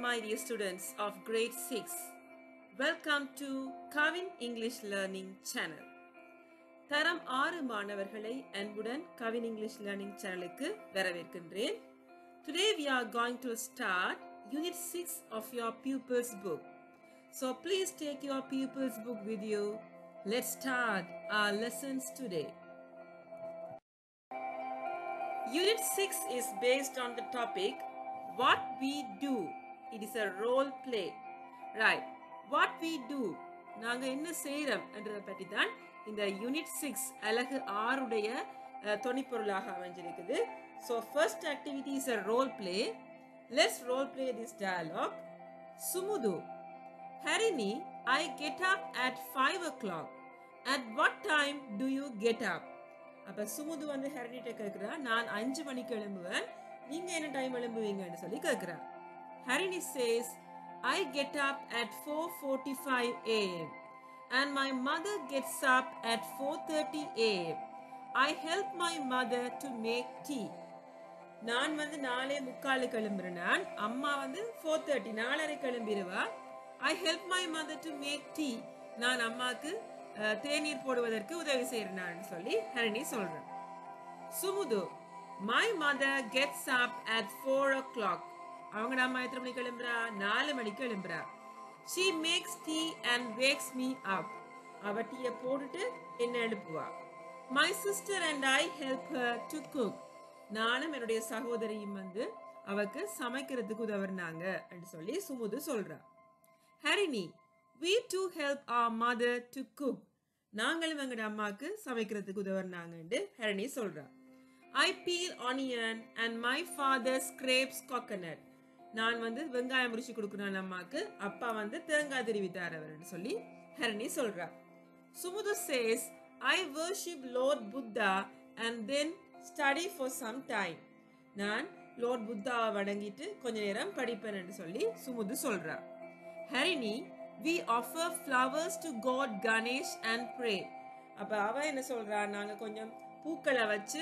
my dear students of grade 6 welcome to kavin english learning channel தரம் 6 மாணவர்களை அன்புடன் kavin english learning channel க்கு today we are going to start unit 6 of your pupils book so please take your pupils book with you let's start our lessons today unit 6 is based on the topic what we do it is a role play. Right what we do நாங்கள் என்ன செய்கிறோம் என்றதை பற்றி தான் இந்த unit six அழகு ஆறுடைய துணிப்பொருளாக அமைஞ்சிருக்குது so first activity is a role play let's role play this dialogue Sumudu Harini I get up at five o'clock at what time do you get up அப்போ சுமுது வந்து ஹெரடிட்ட கேட்குறா நான் அஞ்சு மணிக்கு எழும்புவேன் நீங்கள் என்ன டைம் எழும்புவீங்கன்னு சொல்லி கேட்குறேன் Harini says, I get up at 4.45 am and my mother gets up at 4.30 am. I help my mother to make tea. நான் வந்து நாலே முக்காலு எழும்புறேன் அம்மா வந்து ஃபோர் தேர்ட்டி நாலரை கிளம்பிடுவா I help my mother to make tea நான் அம்மாவுக்கு தேநீர் போடுவதற்கு உதவி செய்கிறேன் சொல்லி ஹரணி சொல்றேன் Sumudu my mother gets up at four o'clock அவங்க நம்ம எத்தனை மணிக்கு எழும்புறா நாலு மணிக்கு எழும்புறா she makes tea and wakes me up அவ டீயை போட்டுட்டு என்ன எழுப்புவா my sister and I help her to cook நானும் என்னுடைய சகோதரியும் வந்து அவக்கு சமைக்கிறதுக்கு உதவுறாங்க அப்படின்னு சொல்லி சுமுது சொல்றா Harini we do help a mother to cook நாங்களும் எங்களோட அம்மாவுக்கு சமைக்கிறதுக்கு உதவுறாங்கன்னு ஹரிணி சொல்றா I peel onion and my father scrapes coconut நான் வந்து வெங்காயம் முடிச்சு கொடுக்குறேன் அம்மாக்கு அப்பா வந்து தேங்காய் தெரிவித்தார் சொல்லி ஹரணி சொல்றார் Sumudu says I worship lord Buddha and then study for some time நான் லோர்ட் புத்தாவை வணங்கிட்டு கொஞ்ச நேரம் படிப்பேன் சொல்லி சுமுது சொல்றார் Harini we offer flowers to God Ganesh and pray அப்ப அவ என்ன சொல்றா நாங்க கொஞ்சம் பூக்களை வச்சு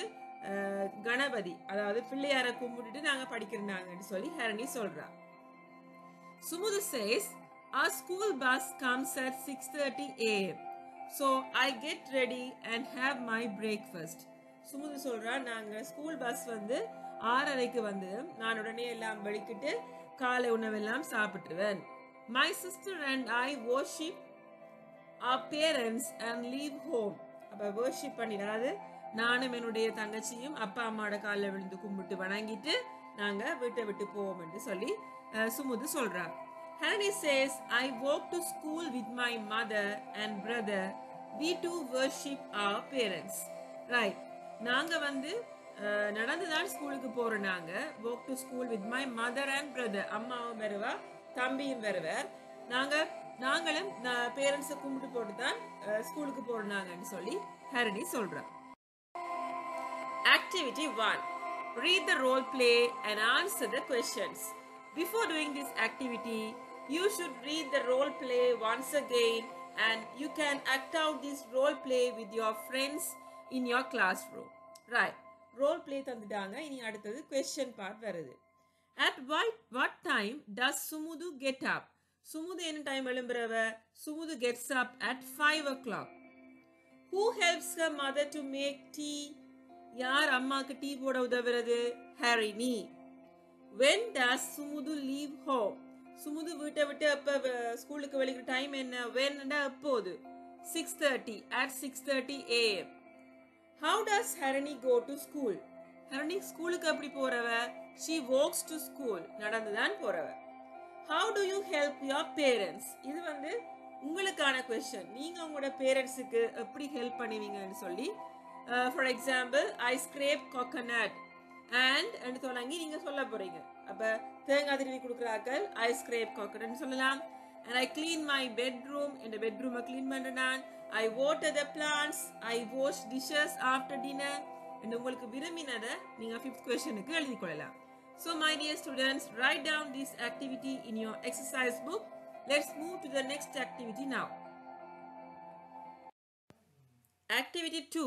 கணபதி அதாவது பிள்ளையார கும்பிட்டுட்டு நாங்க படிக்கிறோம்னு சொல்லி ஹரணி சொல்றா Sumudu says our school bus comes at 6:30 a.m. So I get ready and have my breakfast. Sumudu சொல்றா நாங்க ஸ்கூல் பஸ் வந்து ஆறரைக்கு வந்து நான் உடனே எல்லாம் வெளிக்கிட்டு காலை உணவெல்லாம் சாப்பிட்டுருவேன் my sister and I worship our parents and leave home அப்போ வர்ஷிப் பண்ணி அதாவது நானும் என்னுடைய தங்கச்சியும் அப்பா அம்மாவோட காலில் விழுந்து கும்பிட்டு வணங்கிட்டு நாங்க வீட்டை விட்டு போவோம் என்று சொல்லி சுமுது சொல்றாங்க Hanani says I walked to school with my mother and brother we too worship our parents right நாங்க வந்து நடந்துதான் ஸ்கூலுக்கு போறோம் நாங்க walk to school with my mother and brother அம்மாவும் வருவா தம்பியும் வருவார் நாங்க நாங்களும் பேரண்ட்ஸை கும்பிட்டு போட்டு தான் ஸ்கூலுக்கு போறோம் நாங்கன்னு சொல்லி ஹரணி சொல்றான் Activity 1. Read the role play and answer the questions. Before doing this activity, you should read the role play once again and you can act out this role play with your friends in your classroom. Right. Role play தந்துட்டாங்க இனி அடுத்தது question part வருது. At what, what time does Sumudu get up? Sumudu என்ன time எழும்புறவ Sumudu gets up at 5 o'clock. Who helps her mother to make tea யார் அம்மாக்கு tea போட உதவுறது Harini when does Sumudu leave home Sumudu வீட்டை விட்டு அப்ப ஸ்கூலுக்கு வெளிக்கிற டைம் என்ன வேணுண்டா எப்போது six thirty at six thirty AM how does Harini go to school Harini ஸ்கூலுக்கு அப்படி போறவ ஷீ வாக்ஸ் டு ஸ்கூல் நடந்துதான் போறவ how do you help your parents இது வந்து உங்களுக்கான கொஸ்டின் நீங்க உங்களோட பேரண்ட்ஸுக்கு எப்படி ஹெல்ப் பண்ணுவீங்கன்னு சொல்லி for example I scrape coconut and என்று தொடங்கி நீங்கள் சொல்ல போகிறீங்க அப்போ தேங்காய் திருவி கொடுக்குறாக்கள் ஐ ஸ்க்ரேப் கோகனட் சொல்லலாம் and I clean my bedroom என் பெட்ரூமை கிளீன் பண்ற நான் I water the plants I wash dishes after dinner என்று உங்களுக்கு விரும்பினதை நீங்கள் ஃபிஃப்த் கொஷனுக்கு எழுதி கொள்ளலாம் so my dear students write down this activity in your exercise book let's move to the next activity now activity two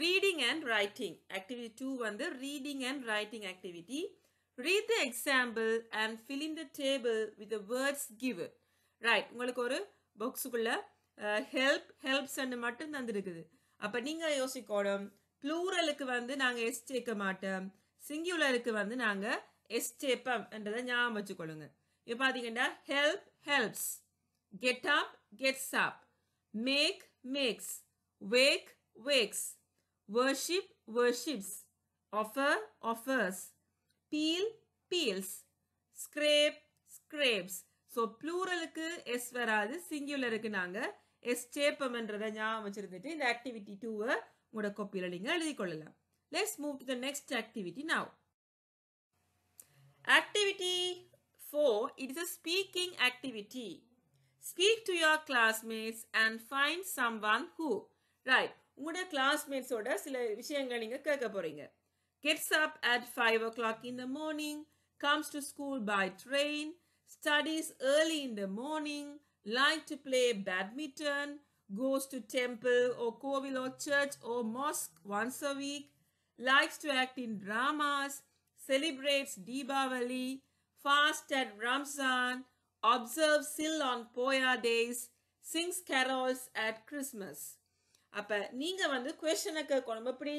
reading and writing activity two வந்து reading and writing activity the the example and fill in the table with words given right உங்களுக்கு ஒரு help help ஹெல்ப்ஸ்ன்னு மட்டும் தந்திருக்குது அப்போ நீங்கள் யோசிக்கணும் ப்ளூரலுக்கு வந்து நாங்கள் S சேர்க்க மாட்டோம் சிங்கியுலருக்கு வந்து நாங்கள் எஸ் சேர்ப்போம் என்றதை ஞாபகம் வச்சுக்கொள்ளுங்க இப்போ பார்த்தீங்கன்னா help helps get up gets up மேக் மேக்ஸ் வேக் வேக்ஸ் worship worships, offer offers, peel peels, scrape scrapes. So ப்ளூரலுக்கு எஸ் வராது சிங்குலருக்கு நாங்கள் எஸ் சேப்பம்ன்றதை ஞாபகம் வச்சிருந்துட்டு இந்த ஆக்டிவிட்டி டூவை உங்களோட கோப்பியில் நீங்கள் எழுதி கொள்ளலாம் let's move to the next activity now activity four it is a speaking activity speak to your classmates and find someone who right உங்களோட கிளாஸ்மேட்ஸோட சில விஷயங்கள் நீங்கள் கேட்க போகிறீங்க gets up at five o'clock in the morning comes to school by train studies early in the morning like to play badminton goes to temple or கோவில் or church or mosque once a week likes to act in dramas, celebrates Deepavali, fasts at Ramzan, observes Sil on Poya days, sings carols at Christmas. அப்போ நீங்கள் வந்து கொஷனை கேட்கணும் எப்படி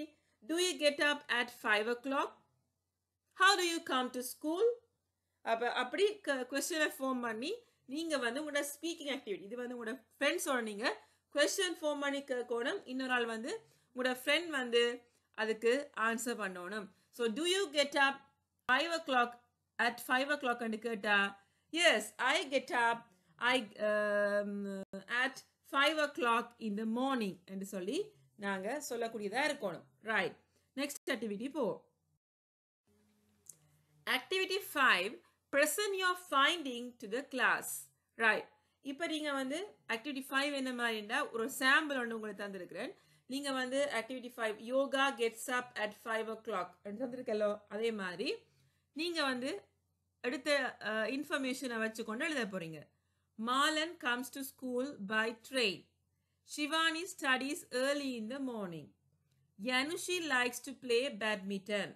do you get up at five o'clock how do you come to school அப்போ அப்படி க கொஸ்டினை ஃபார்ம் பண்ணி நீங்கள் வந்து உங்களோட ஸ்பீக்கிங் ஆக்டிவிட்டி இது வந்து உங்களோட ஃப்ரெண்ட்ஸோட நீங்கள் கொஸ்டின் ஃபார்ம் பண்ணிக்க கேட்கணும் இன்னொரு ஆள் வந்து உங்களோட ஃப்ரெண்ட் வந்து அதுக்கு ஆன்சர் பண்ணணும் so do you get up five o'clock at five ஓ கிளாக்னு கேட்டால் yes I get up I at five o'clock in the morning என்று சொல்லி நாங்கள் சொல்லக்கூடியதாக இருக்கணும் right next activity four activity five present your finding to the class right இப்போ நீங்கள் வந்து ஆக்டிவிட்டி ஃபைவ் என்ன மாதிரிண்டா ஒரு சாம்பிள் ஒன்று உங்களுக்கு தந்திருக்கிறேன் நீங்கள் வந்து activity five Yoga gets up at five o'clock தந்திருக்கலோ அதே மாதிரி நீங்கள் வந்து எடுத்த இன்ஃபர்மேஷனை வச்சு கொண்டு எழுத போகிறீங்க Malan comes to school by train. Shivani studies early in the morning. Yanushi likes to play badminton.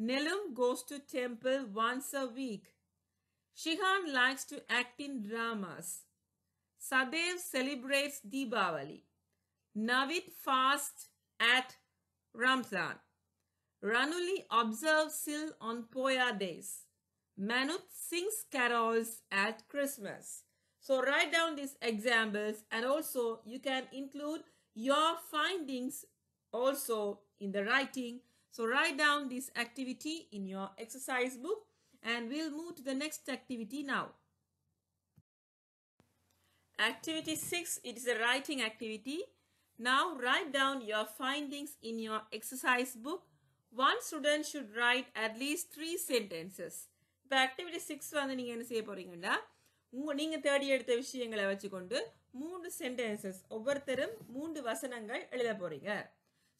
Nilum goes to temple once a week. Shihan likes to act in dramas. Sadev celebrates Diwali. Navid fasts at Ramzan. Ranuli observes Sil on Poya days. Manut sings carols at Christmas. So write down these examples and also you can include your findings also in the writing. So write down this activity in your exercise book and we'll move to the next activity now. Activity 6, it is a writing activity. Now write down your findings in your exercise book. One student should write at least three sentences. The activity 6 வந்து நீங்கள் என்ன செய்ய உங்க நீங்கள் தேடி எடுத்த விஷயங்களை வச்சுக்கொண்டு மூன்று சென்டென்சஸ் ஒவ்வொருத்தரும் மூன்று வசனங்கள் எழுத போகிறீங்க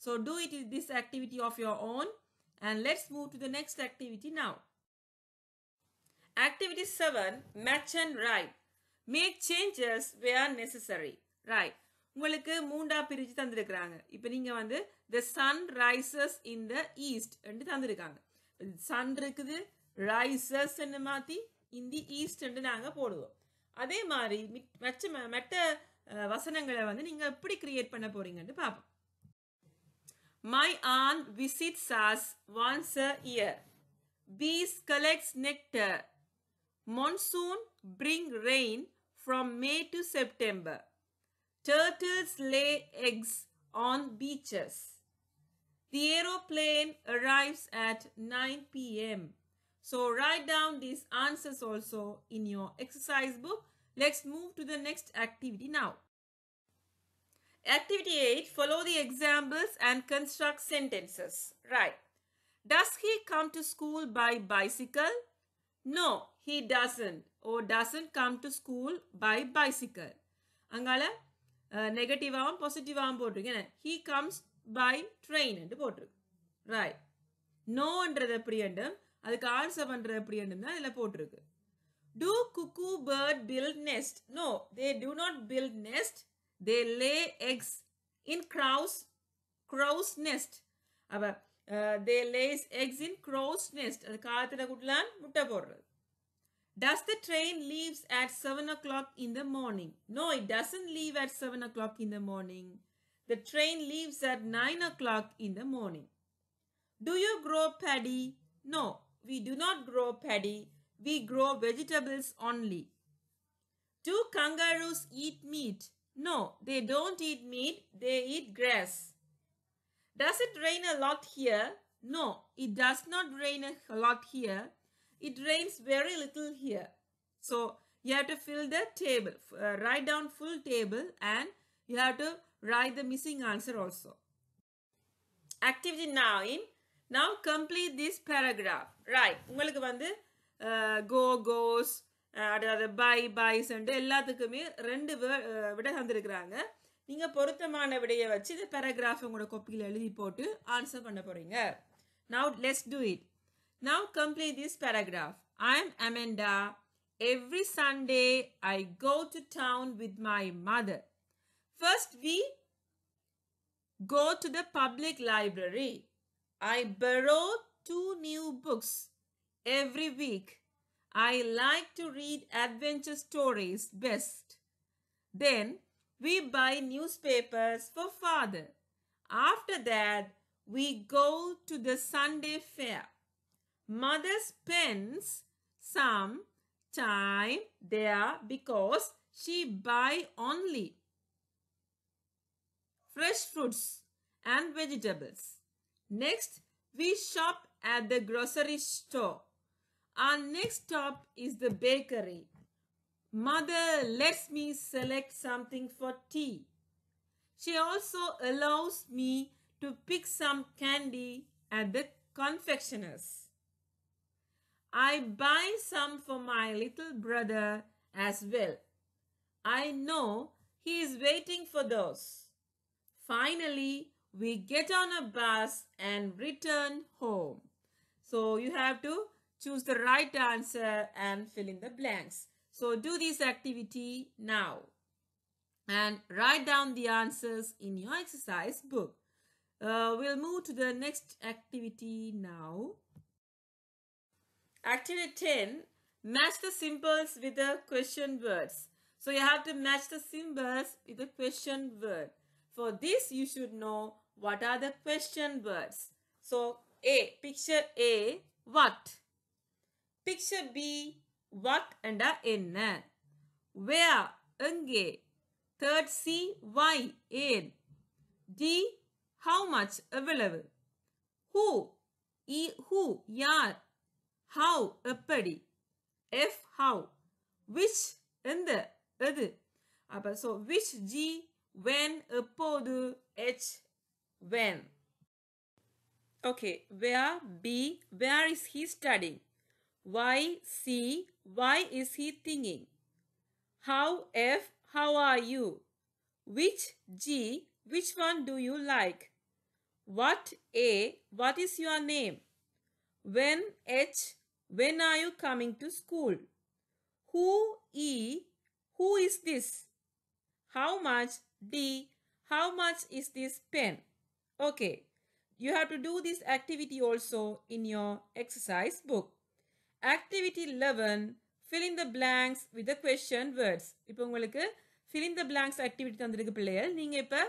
so do it is this activity of your own and let's move to the next activity now activity seven match and write make changes where are necessary right உங்களுக்கு மூண்டா பிரிச்சு தந்திருக்கிறாங்க இப்போ நீங்கள் வந்து the sun rises in the east என்று தந்திருக்காங்க Sun இருக்குது ரைசஸ் மாற்றி இந்தி ஈஸ்ட்ன்ட்டு நாங்கள் போடுவோம் அதே மாதிரி மற்ற மற்ற வசனங்களை வந்து நீங்கள் எப்படி கிரியேட் பண்ண போறீங்கன்னு பார்ப்போம் மை ஆன் விசிட் சாஸ் once a year bees collects nectar monsoon bring rain from May to September Turtles lay eggs on beaches. The aeroplane arrives at 9 p.m. So write down these answers also in your exercise book. Let's move to the next activity now. Activity 8. Follow the examples and construct sentences. Right. Does he come to school by bicycle? No, he doesn't or doesn't come to school by bicycle. Angala அங்கால நெகட்டிவாகவும் பாசிட்டிவாகவும் போட்டிருக்கு he The பை Right? No under the pre என்றும் அதுக்கு answer பண்ணுற அப்படின்றது தான் அதில் போட்டிருக்கு do cuckoo bird build nest no they do not build nest they lay eggs in crow's crow's nest அவ they lays eggs in crow's nest அது காத்துல குட்டலான் முட்டை போடுறது does the train leaves at seven o'clock in the morning no it doesn't leave at seven o'clock in the morning the train leaves at nine o'clock in the morning do you grow Bedi no we do not grow paddy, we grow vegetables only. Do kangaroos eat meat? No, they don't eat meat, they eat grass. Does it rain a lot here? No, it does not rain a lot here. It rains very little here. So, you have to fill the table, uh, write down full table and you have to write the missing answer also. Activity now in now complete this paragraph right உங்களுக்கு வந்து கோ கோஸ் அதாவது by பைஸ்ன்ட்டு எல்லாத்துக்குமே ரெண்டு uh, விட தந்திருக்கிறாங்க நீங்கள் பொருத்தமான விடையை வச்சு இந்த பேராகிராஃப் உங்களோட கொப்பியில் எழுதி போட்டு ஆன்சர் பண்ண போகிறீங்க now let's do it now complete this paragraph I am Amanda every Sunday I go to town with my mother First, we go to the public library I borrow two new books every week. I like to read adventure stories best. Then we buy newspapers for father. After that, we go to the Sunday fair. Mother spends some time there because she buy only fresh fruits and vegetables. Next, we shop at the grocery store. Our next stop is the bakery. Mother lets me select something for tea. She also allows me to pick some candy at the confectioner's. I buy some for my little brother as well. I know he is waiting for those. Finally, we get on a bus and return home. So you have to choose the right answer and fill in the blanks. So do this activity now and write down the answers in your exercise book. Uh, we'll move to the next activity now. Activity 10, match the symbols with the question words. So you have to match the symbols with the question word. For this, you should know what are the question words? So, A. Picture A. What? Picture B. What and a enna? Where? Enge. Third C. Why? Yen. D. How much? Available. Who? E. Who? Yar. How? Eppadi. F. How? Which எந்த so which? G, when? A when எப்போது H? when. Okay, where B, where is he studying? Why C, why is he thinking? How F, how are you? Which G, which one do you like? What A, what is your name? When H, when are you coming to school? Who E, who is this? How much D, how much is this pen? Okay, you have to do this activity also in your exercise book. Activity 11, fill in the blanks with the question words. இப்போ உங்களுக்கு fill in the blanks activity தந்திருக்கு பிள்ளைகள். நீங்கள் இப்போ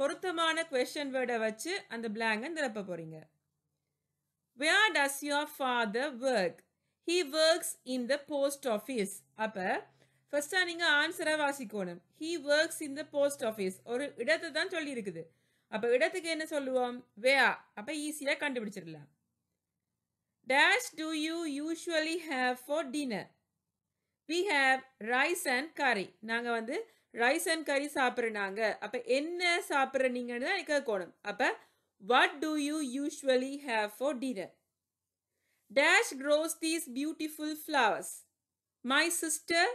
பொருத்தமான question word வச்சு அந்த blank நிரப்ப போறீங்க. Where does your father work? He works in the post office. அப்போ ஃபர்ஸ்டா நீங்க answer வாசிக்கணும். He works in the post office. ஒரு இடத்தை தான் சொல்லி இருக்குது. அப்போ இடத்துக்கு என்ன சொல்லுவோம் வேயா அப்போ ஈஸியாக கண்டுபிடிச்சிடலாம் dash do you usually have for dinner we have rice and curry நாங்கள் வந்து ரைஸ் அண்ட் கறி சாப்பிட்ற நாங்கள் அப்போ என்ன சாப்பிட்ற நீங்கன்னு தான் கேட்கணும் அப்போ what do you usually have for dinner dash grows these beautiful flowers my sister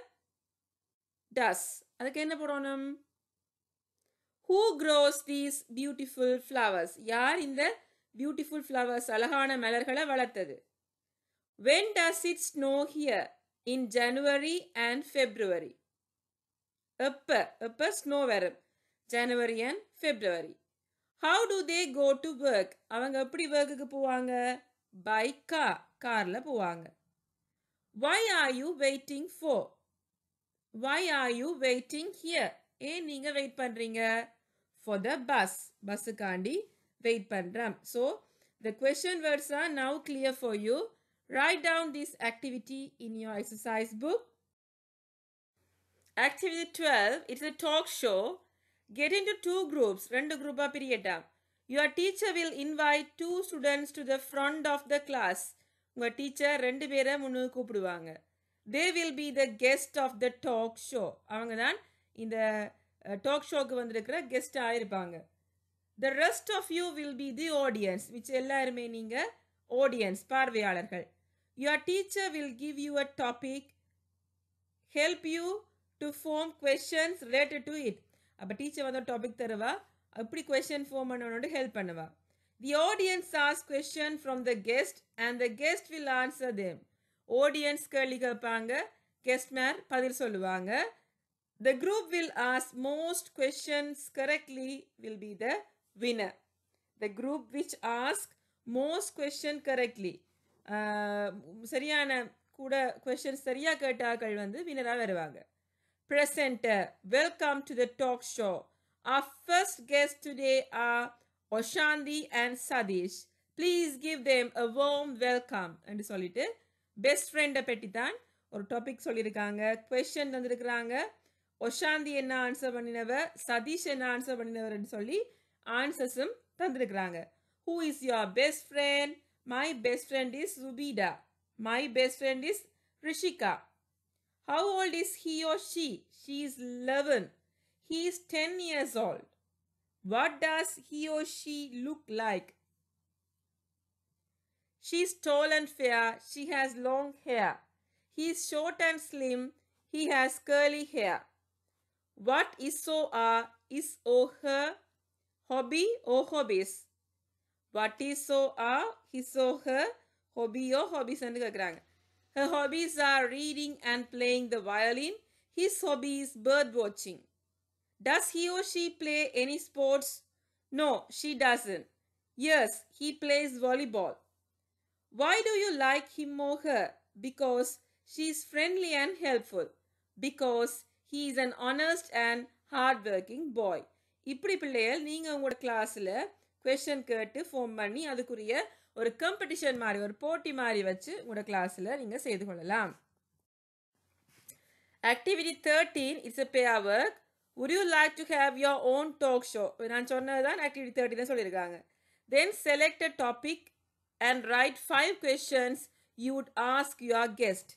does அதுக்கு என்ன போடணும் who grows these beautiful flowers யார் இந்த பியூட்டிஃபுல் ஃப்ளவர்ஸ் அழகான மலர்களை வளர்த்தது when does it snow here in January and February எப்போ எப்ப ஸ்னோ வரும் January and February how do they go to work அவங்க எப்படி ஒர்க்குக்கு போவாங்க பை கார் காரில் போவாங்க why are you waiting for why are you waiting here ஏன் நீங்கள் வெயிட் பண்ணுறீங்க for the bus பஸ்ஸுக்காண்டி வெயிட் பண்ணுறோம் so the question words are now clear for you write down this activity in your exercise book activity twelve it's a talk show get into two groups ரெண்டு குரூப்பாக பிரியட்டாம் your teacher will invite two students to the front of the class உங்கள் teacher ரெண்டு பேரை முன்னு கூப்பிடுவாங்க they will be the guest of the talk show அவங்க தான் இந்த டாக் ஷோக்கு வந்திருக்கிற கெஸ்ட் ஆயிருப்பாங்க the rest of you will be the audience which எல்லாருமே நீங்கள் ஆடியன்ஸ் பார்வையாளர்கள் your teacher will give you a topic help you to form questions related to it அப்போ டீச்சர் வந்து டாபிக் தருவா அப்படி கொஷின் ஃபார்ம் பண்ணணும்னு ஹெல்ப் பண்ணுவா the audience ask question from the guest and the guest will answer them audience கேள்வி கேட்பாங்க guest மேர் பதில் சொல்லுவாங்க The group will ask most questions correctly will be the winner. The group which ask most question correctly. சரியான கூட questions சரியாக கேட்டார்கள் வந்து வினராக வருவாங்க presenter. Welcome to the talk show. Our first guests today are Oshandi and Sadish. Please give them a warm welcome. என்று சொல்லிட்டு best friend பற்றி ஒரு topic சொல்லிருக்காங்க, question தந்திருக்கிறாங்க ஒஷாந்தி என்ன ஆன்சர் பண்ணினவ சதீஷ் என்ன ஆன்சர் பண்ணினவர்னு சொல்லி ஆன்சர்ஸும் தந்திருக்கிறாங்க who is your best friend my best friend is Subida my best friend is Rishika how old is he or she she is eleven he is ten years old what does he or she look like She is tall and fair. She has long hair. He is short and slim. He has curly hair. What is so uh, is or oh, her hobby or oh, hobbies? What is so uh, his or oh, her hobby or hobbies? And Her hobbies are reading and playing the violin. His hobby is bird watching. Does he or she play any sports? No, she doesn't. Yes, he plays volleyball. Why do you like him or her? Because she is friendly and helpful. Because he is an honest and hard working boy இப்படி பிள்ளைகள் நீங்கள் உங்களோட கிளாஸில் question கேட்டு form பண்ணி அதுக்குரிய ஒரு competition மாதிரி ஒரு போட்டி மாதிரி வச்சு உங்களோட கிளாஸில் நீங்கள் செய்து கொள்ளலாம் activity thirteen it's a pair work would you like to have your own talk show நான் சொன்னது தான் ஆக்டிவிட்டி தேர்ட்டி தான் சொல்லியிருக்காங்க then select a topic and write five questions you would ask your guest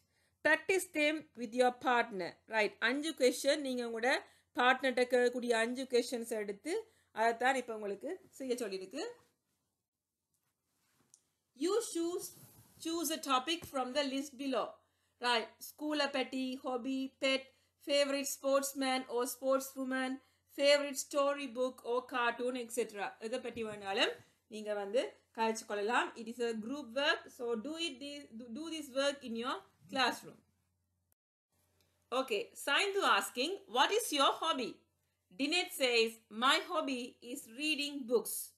practise them with your partner write அஞ்சு question நீங்கள் உங்களோட பார்ட்னர்கிட்ட கேட்கக்கூடிய அஞ்சு கொஷின்ஸ் எடுத்து அதைத்தான் இப்போ உங்களுக்கு செய்ய சொல்லியிருக்கு you choose choose a topic from the list below write ஸ்கூலை பெட்டி hobby pet favourite sportsman or sportswoman favourite story book or cartoon etcetera இதை பற்றி வேணாலும் நீங்கள் வந்து கழிச்சு கொள்ளலாம் it is a group work so do it do this work in your classroom. Okay, Saindhu asking, what is your hobby? Dinet says, my hobby is reading books.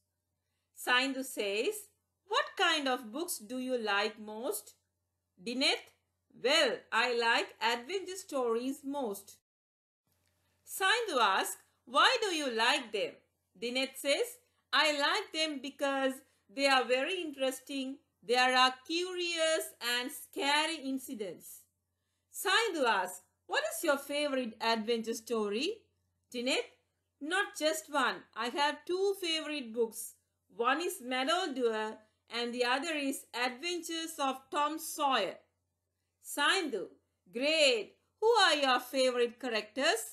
Saindhu says, what kind of books do you like most? Dinet, well, I like adventure stories most. Saindhu asks, why do you like them? Dinet says, I like them because they are very interesting there are curious and scary incidents. Saidu asks, what is your favorite adventure story? Tinit, not just one. I have two favorite books. One is Meadow Deer and the other is Adventures of Tom Sawyer. Sindhu, great. Who are your favorite characters?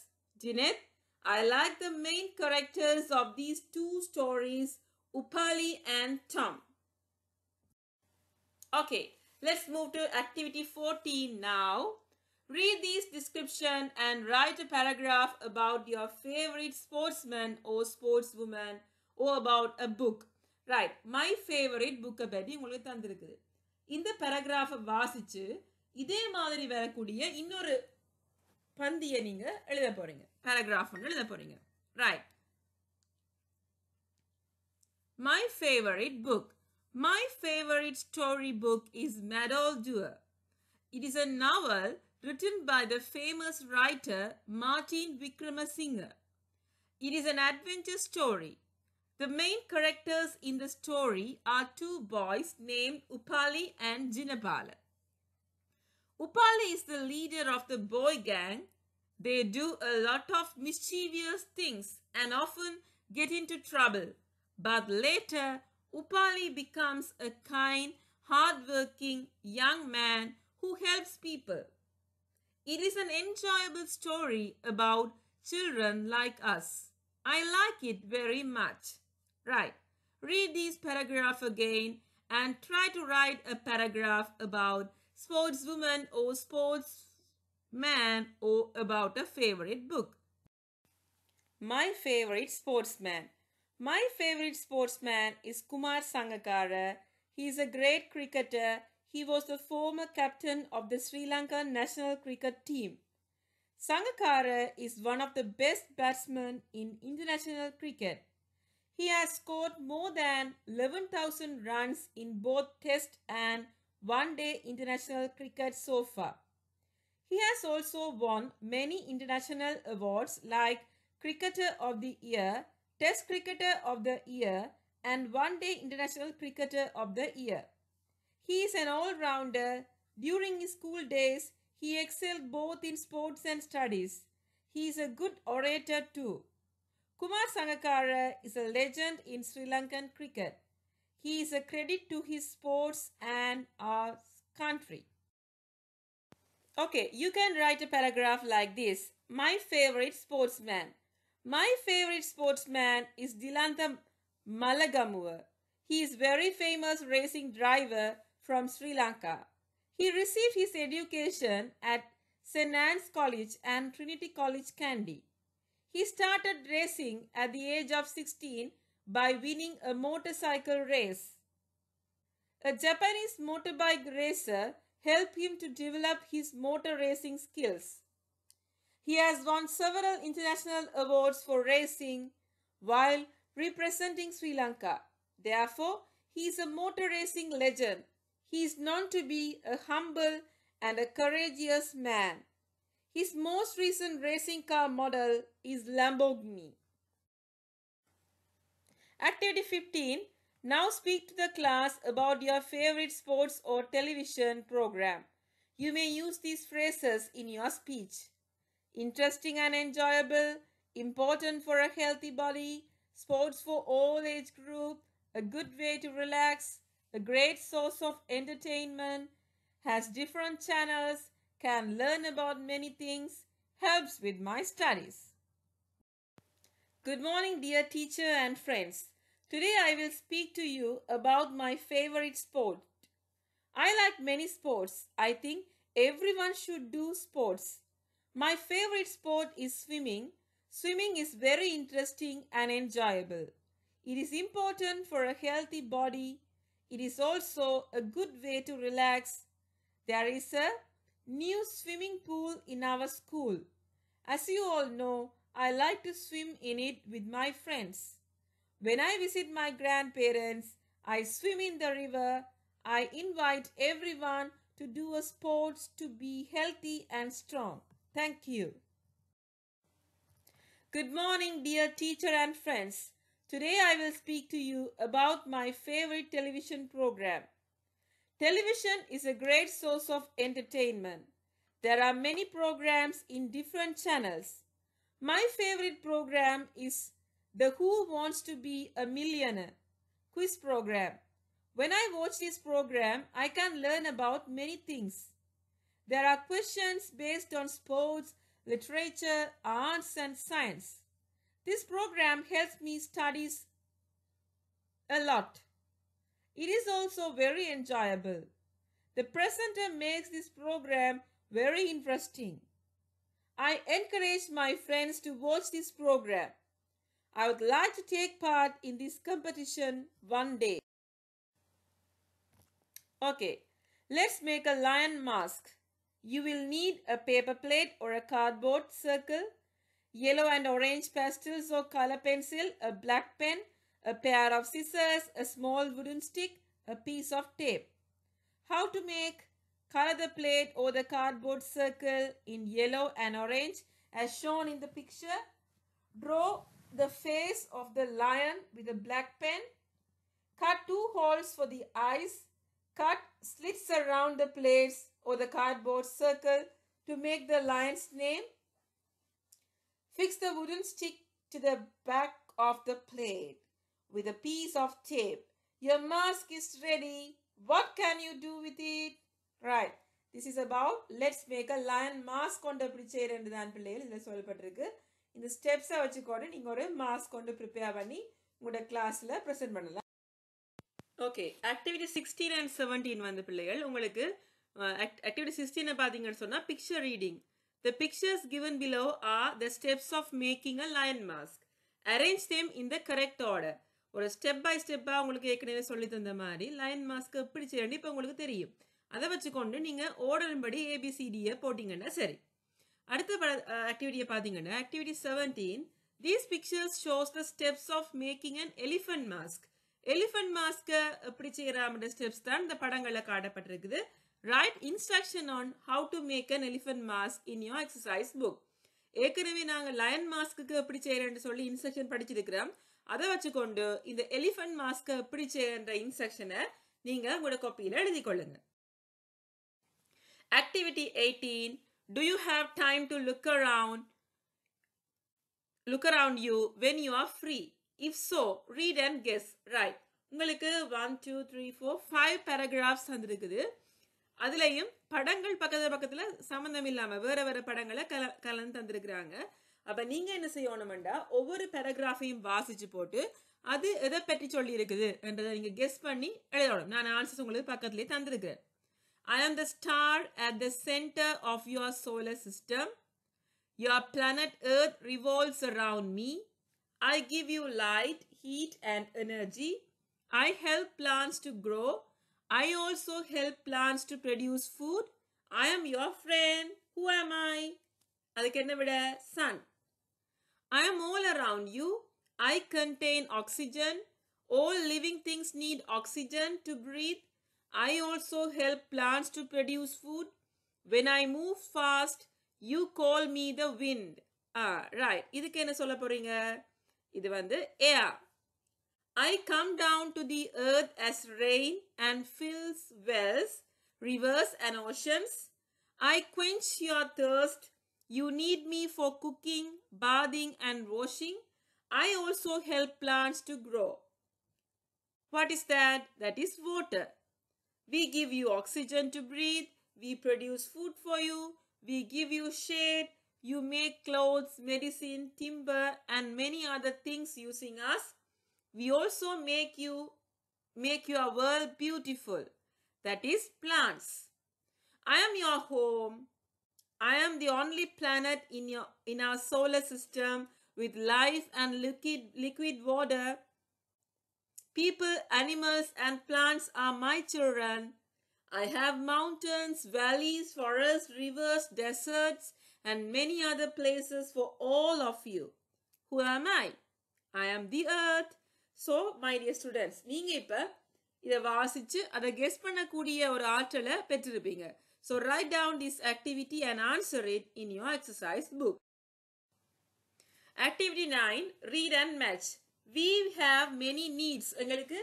Dinit, I like the main characters of these two stories, Upali and Tom. Okay, let's move to activity 14 now. Read these description and write a paragraph about your favorite sportsman or sportswoman or about a book. Write my favourite புக்கை பற்றி உங்களுக்கு தந்திருக்குது இந்த பேராகிராஃபை வாசித்து இதே மாதிரி வரக்கூடிய இன்னொரு பந்தியை நீங்கள் எழுத போகிறீங்க பேராகிராஃப் ஒன்று எழுத போகிறீங்க write my favourite book My favorite storybook is Madoldur. It is a novel written by the famous writer Martin Wickramasinghe. It is an adventure story. The main characters in the story are two boys named Upali and Jinabala. Upali is the leader of the boy gang. They do a lot of mischievous things and often get into trouble. But later, Upali becomes a kind, hardworking young man who helps people. It is an enjoyable story about children like us. I like it very much. Right. Read this paragraph again and try to write a paragraph about sportswoman or sportsman or about a favorite book. My favorite sportsman. My favorite sportsman is Kumar Sangakkara. He is a great cricketer. He was the former captain of the Sri Lanka national cricket team. Sangakkara is one of the best batsmen in international cricket. He has scored more than 11,000 runs in both Test and One Day international cricket so far. He has also won many international awards like Cricketer of the Year Test Cricketer of the Year and One Day International Cricketer of the Year. He is an all-rounder. During his school days, he excelled both in sports and studies. He is a good orator too. Kumar Sangakkara is a legend in Sri Lankan cricket. He is a credit to his sports and our country. Okay, you can write a paragraph like this. My favorite sportsman. My favorite sportsman is Dilantha Malagamur. He is very famous racing driver from Sri Lanka. He received his education at St. Anne's College and Trinity College, Kandy. He started racing at the age of 16 by winning a motorcycle race. A Japanese motorbike racer helped him to develop his motor racing skills. He has won several international awards for racing while representing Sri Lanka. Therefore, he is a motor racing legend. He is known to be a humble and a courageous man. His most recent racing car model is Lamborghini. Activity 15. Now speak to the class about your favorite sports or television program. You may use these phrases in your speech interesting and enjoyable, important for a healthy body, sports for all age group, a good way to relax, a great source of entertainment, has different channels, can learn about many things, helps with my studies. Good morning dear teacher and friends. Today I will speak to you about my favorite sport. I like many sports. I think everyone should do sports. My favorite sport is swimming. Swimming is very interesting and enjoyable. It is important for a healthy body. It is also a good way to relax. There is a new swimming pool in our school. As you all know, I like to swim in it with my friends. When I visit my grandparents, I swim in the river. I invite everyone to do a sport to be healthy and strong. Thank you. Good morning, dear teacher and friends. Today I will speak to you about my favorite television program. Television is a great source of entertainment. There are many programs in different channels. My favorite program is the Who Wants to Be a Millionaire quiz program. When I watch this program, I can learn about many things. There are questions based on sports, literature, arts and science. This program helps me studies a lot. It is also very enjoyable. The presenter makes this program very interesting. I encourage my friends to watch this program. I would like to take part in this competition one day. Okay, let's make a lion mask. You will need a paper plate or a cardboard circle, yellow and orange pastels or color pencil, a black pen, a pair of scissors, a small wooden stick, a piece of tape. How to make color the plate or the cardboard circle in yellow and orange as shown in the picture. Draw the face of the lion with a black pen. Cut two holes for the eyes. Cut slits around the plates or the cardboard circle to make the lion's name. Fix the wooden stick to the back of the plate with a piece of tape. Your mask is ready. What can you do with it? Right. This is about let's make a lion mask கொண்ட பிரிச்சேர் என்று தான் பிள்ளைகள் இதில் சொல்லப்பட்டிருக்கு இந்த ஸ்டெப்ஸை வச்சுக்கொண்டு நீங்கள் ஒரு மாஸ்க் கொண்டு ப்ரிப்பேர் பண்ணி உங்களோட கிளாஸில் ப்ரெசென்ட் பண்ணலாம் okay activity sixteen and seventeen வந்து பிள்ளைகள் உங்களுக்கு ஆக்டிவிட்டி சிக்ஸ்டீன் பார்த்தீங்கன்னு சொன்னால் picture reading the pictures given below are the steps of making a lion mask arrange them in the correct order ஒரு ஸ்டெப் பை ஸ்டெப்பாக உங்களுக்கு ஏற்கனவே சொல்லி தந்த மாதிரி லயன் மாஸ்க் எப்படி செய்யணும் இப்போ உங்களுக்கு தெரியும் அதை வச்சுக்கொண்டு நீங்கள் ஓர்டரின்படி ஏபிசிடியை போட்டிங்கன்னா சரி அடுத்த ஆக்டிவிட்டியை பார்த்தீங்கன்னா activity seventeen these pictures shows the steps of making and elephant mask elephant மாஸ்க்கை எப்படி அப்படின்ற ஸ்டெப்ஸ் தான் இந்த படங்களில் காட்டப்பட்டிருக்குது write instruction on how to make an elephant mask in your exercise book ஏற்கனவே நாங்கள் லயன் மாஸ்க்கு எப்படி செய்யறேன்னு சொல்லி இன்ஸ்ட்ரக்ஷன் படிச்சிருக்கிறோம் அதை வச்சுக்கொண்டு இந்த எலிஃபென்ட் மாஸ்க்கை எப்படி செய்யறன்ற இன்ஸ்ட்ரக்ஷனை நீங்க உங்களோட காப்பியில எழுதி கொள்ளுங்க activity eighteen do you have time to look around look around you when you are free if so read and guess right உங்களுக்கு one two three four five பேராகிராஃப்ஸ் வந்துருக்குது அதுலேயும் படங்கள் பக்கத்து பக்கத்தில் சம்மந்தம் இல்லாமல் வேற வேற படங்களை கல கலந்து தந்திருக்கிறாங்க அப்போ நீங்கள் என்ன செய்யணும்டா ஒவ்வொரு பேராகிராஃபையும் வாசித்து போட்டு அது எதை பற்றி சொல்லி இருக்குது என்றதை நீங்கள் கெஸ் பண்ணி எழுதணும் நான் ஆன்சர்ஸ் உங்களுக்கு பக்கத்துலேயே தந்திருக்கிறேன் I am the star at the centre of your solar system your planet earth revolves around me I give you light heat and energy I help plants to grow I also help plants to produce food. I am your friend. Who am I? அதுக்கு என்ன விட sun. I am all around you. I contain oxygen. All living things need oxygen to breathe. I also help plants to produce food. When I move fast, you call me the wind. Ah, right. இதுக்கு என்ன சொல்ல போறீங்க இது வந்து air. I come down to the earth as rain and fills wells, rivers and oceans. I quench your thirst. You need me for cooking, bathing and washing. I also help plants to grow. What is that? That is water. We give you oxygen to breathe. We produce food for you. We give you shade. You make clothes, medicine, timber and many other things using us we also make you make your world beautiful that is plants i am your home i am the only planet in your in our solar system with life and liquid liquid water people animals and plants are my children i have mountains valleys forests rivers deserts and many other places for all of you who am i i am the earth so my dear students நீங்கள் இப்போ இதை வாசித்து அதை guess பண்ணக்கூடிய ஒரு ஆற்றலை பெற்றிருப்பீங்க so write down this activity and answer it in your exercise book activity nine read and match we have many needs எங்களுக்கு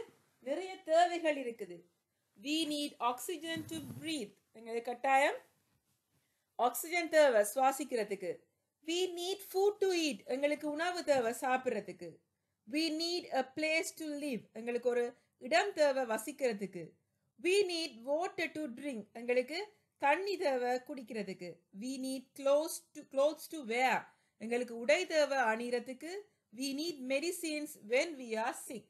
நிறைய தேவைகள் இருக்குது we need oxygen to breathe எங்களுக்கு கட்டாயம் ஆக்சிஜன் தேவை சுவாசிக்கிறதுக்கு we need food to eat எங்களுக்கு உணவு தேவை சாப்பிட்றதுக்கு we need a place to live எங்களுக்கு ஒரு இடம் தேவை வசிக்கிறதுக்கு we need water to drink எங்களுக்கு தண்ணி தேவை குடிக்கிறதுக்கு we need clothes to clothes to wear எங்களுக்கு உடை தேவை அணிகிறதுக்கு we need medicines when we are sick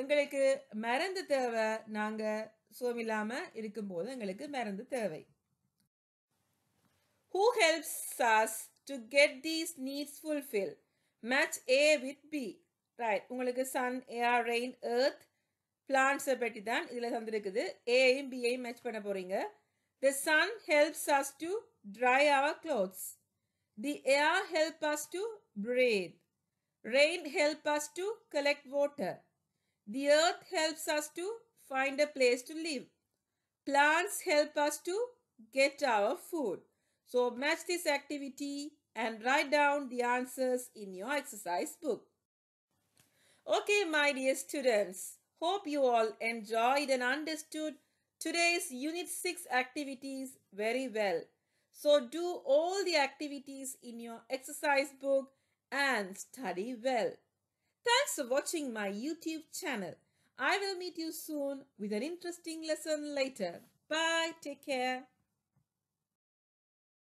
எங்களுக்கு மருந்து தேவை நாங்கள் இல்லாமல் இருக்கும்போது எங்களுக்கு மருந்து தேவை who helps us to get these needs fulfil match A with B right உங்களுக்கு சன் ஏஆர் ரெயின் ஏர்த் பிளான்ஸை பற்றி தான் இதில் தந்திருக்குது ஏஐயும் பிஐயும் மேட்ச் பண்ண போகிறீங்க the sun helps us to dry our clothes the air help us to breathe rain help us to collect water the earth helps us to find a place to live plants help us to get our food so match this activity and write down the answers in your exercise book Okay, my dear students, hope you all enjoyed and understood today's Unit 6 activities very well. So do all the activities in your exercise book and study well. Thanks for watching my YouTube channel. I will meet you soon with an interesting lesson later. Bye. Take care.